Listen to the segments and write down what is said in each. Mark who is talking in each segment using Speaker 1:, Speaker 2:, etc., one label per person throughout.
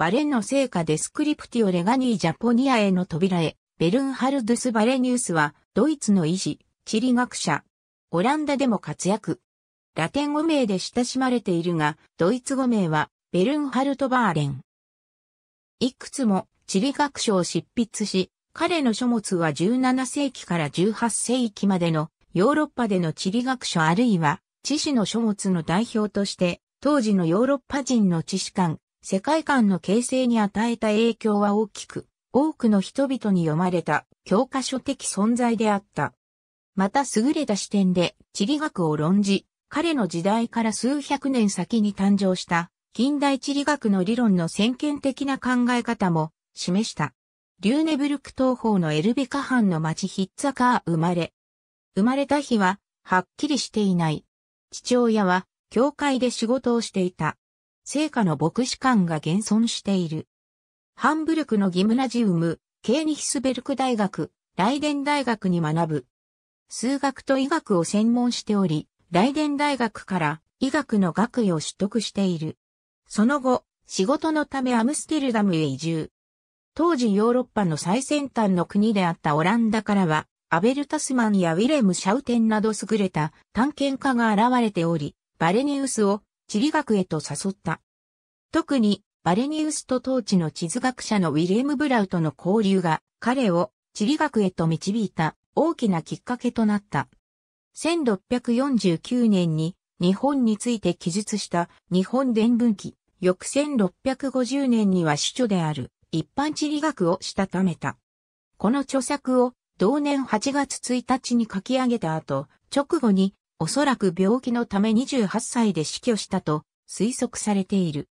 Speaker 1: バレンの成果デスクリプティオレガニージャポニアへの扉へ、ベルンハルドゥス・バレニースは、ドイツの医師、地理学者、オランダでも活躍。ラテン語名で親しまれているが、ドイツ語名は、ベルンハルト・バーレン。いくつも地理学書を執筆し、彼の書物は17世紀から18世紀までのヨーロッパでの地理学書あるいは知史の書物の代表として、当時のヨーロッパ人の知識観、世界観の形成に与えた影響は大きく、多くの人々に読まれた教科書的存在であった。また優れた視点で地理学を論じ、彼の時代から数百年先に誕生した近代地理学の理論の先見的な考え方も示した。リューネブルク東方のエルベカ藩の町ヒッツァカー生まれ。生まれた日ははっきりしていない。父親は教会で仕事をしていた。聖火の牧師館が現存している。ハンブルクのギムナジウム、ケーニヒスベルク大学、ライデン大学に学ぶ。数学と医学を専門しており、ライデン大学から医学の学位を取得している。その後、仕事のためアムステルダムへ移住。当時ヨーロッパの最先端の国であったオランダからは、アベル・タスマンやウィレム・シャウテンなど優れた探検家が現れており、バレニウスを地理学へと誘った。特にバレニウスと当地の地図学者のウィレム・ブラウとの交流が彼を地理学へと導いた大きなきっかけとなった。1649年に日本について記述した日本伝文記、翌1650年には主著である一般地理学をしたためた。この著作を同年8月1日に書き上げた後、直後におそらく病気のため28歳で死去したと推測されている。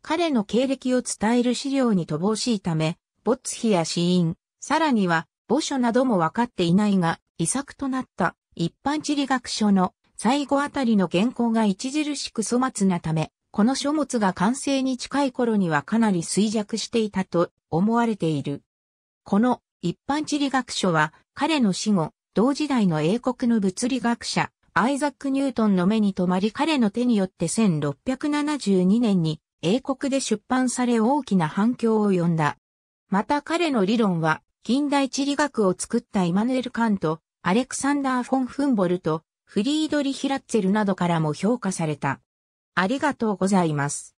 Speaker 1: 彼の経歴を伝える資料に乏しいため、没碑や死因、さらには墓所なども分かっていないが、遺作となった一般地理学書の最後あたりの原稿が著しく粗末なため、この書物が完成に近い頃にはかなり衰弱していたと思われている。この一般地理学書は彼の死後、同時代の英国の物理学者、アイザック・ニュートンの目に留まり彼の手によって1672年に英国で出版され大きな反響を呼んだ。また彼の理論は近代地理学を作ったイマヌエル・カント、アレクサンダー・フォン・フンボルト、フリードリヒ・ラッツェルなどからも評価された。ありがとうございます。